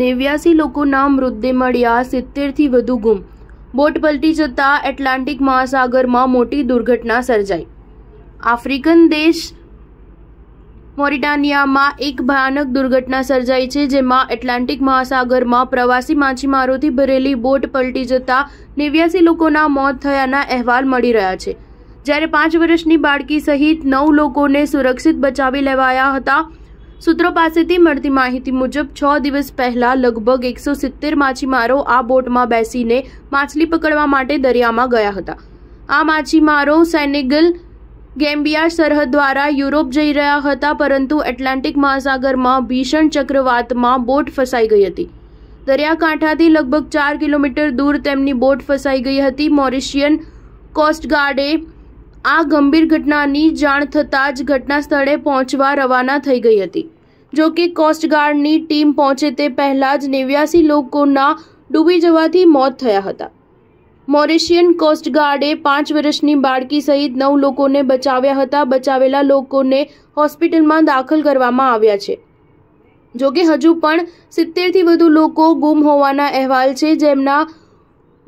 નેવ્યાસી લોકોના મૃતદેહ મળ્યા સિત્તેરથી વધુ ગુમ બોટ પલટી જતાં એટલાન્ટિક મહાસાગરમાં મોટી દુર્ઘટના સર્જાઈ આફ્રિકન દેશ મોરિટાનિયામાં એક ભયાનક દુર્ઘટના સર્જાઈ છે જેમાં એટલાન્ટિક મહાસાગરમાં પ્રવાસી માછીમારોથી ભરેલી બોટ પલટી જતાં નેવ્યાસી લોકોના મોત થયાના અહેવાલ મળી રહ્યા છે જ્યારે પાંચ વર્ષની બાળકી સહિત નવ લોકોને સુરક્ષિત બચાવી લેવાયા હતા સૂત્રો પાસેથી મળતી માહિતી મુજબ છ દિવસ પહેલા લગભગ એકસો સિત્તેર માછીમારો આ બોટમાં બેસીને માછલી પકડવા માટે દરિયામાં ગયા હતા આ માછીમારો સેનેગલ ગેમ્બિયા સરહદ દ્વારા યુરોપ જઈ રહ્યા હતા પરંતુ એટલાન્ટિક મહાસાગરમાં ભીષણ ચક્રવાતમાં બોટ ફસાઈ ગઈ હતી દરિયાકાંઠાથી લગભગ ચાર કિલોમીટર દૂર તેમની બોટ ફસાઈ ગઈ હતી મોરિશિયન કોસ્ટગાર્ડે આ ગંભીર ઘટનાની જાણ થતાં જ ઘટના સ્થળે પહોંચવા રવાના થઈ ગઈ હતી જો કે કોસ્ટગાર્ડની ટીમ પહોંચે તે પહેલાં જ નેવ્યાસી લોકોના ડૂબી જવાથી મોત થયા હતા મોરિશિયન કોસ્ટગાર્ડે પાંચ વર્ષની બાળકી સહિત નવ લોકોને બચાવ્યા હતા બચાવેલા લોકોને હોસ્પિટલમાં દાખલ કરવામાં આવ્યા છે જો કે હજુ પણ સિત્તેરથી વધુ લોકો ગુમ હોવાના અહેવાલ છે જેમના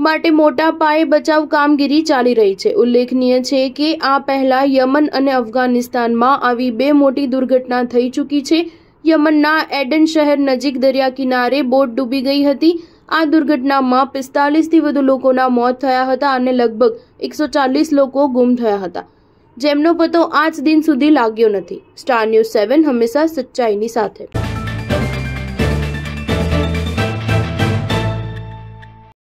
માટે મોટા પાયે બચાવ કામગીરી ચાલી રહી છે ઉલ્લેખનીય છે કે આ પહેલા યમન અને અફઘાનિસ્તાનમાં આવી બે મોટી દુર્ઘટના થઈ ચૂકી છે યમનના એડન શહેર નજીક દરિયા કિનારે બોટ ડૂબી ગઈ હતી આ દુર્ઘટનામાં પિસ્તાલીસથી વધુ લોકોના મોત થયા હતા અને લગભગ એકસો ચાલીસ લોકો ગુમ થયા હતા જેમનો પતો આજ દિન સુધી લાગ્યો નથી સ્ટાર ન્યૂઝ સેવન હંમેશા સચ્ચાઈની સાથે